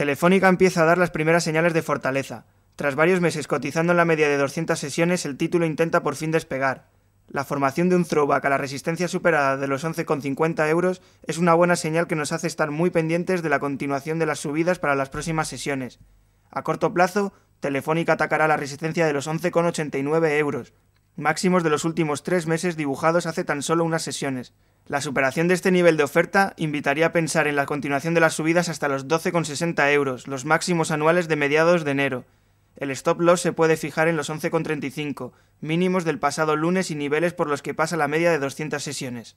Telefónica empieza a dar las primeras señales de fortaleza. Tras varios meses cotizando en la media de 200 sesiones, el título intenta por fin despegar. La formación de un throwback a la resistencia superada de los 11,50 euros es una buena señal que nos hace estar muy pendientes de la continuación de las subidas para las próximas sesiones. A corto plazo, Telefónica atacará la resistencia de los 11,89 euros, máximos de los últimos tres meses dibujados hace tan solo unas sesiones. La superación de este nivel de oferta invitaría a pensar en la continuación de las subidas hasta los 12,60 euros, los máximos anuales de mediados de enero. El stop loss se puede fijar en los 11,35, mínimos del pasado lunes y niveles por los que pasa la media de 200 sesiones.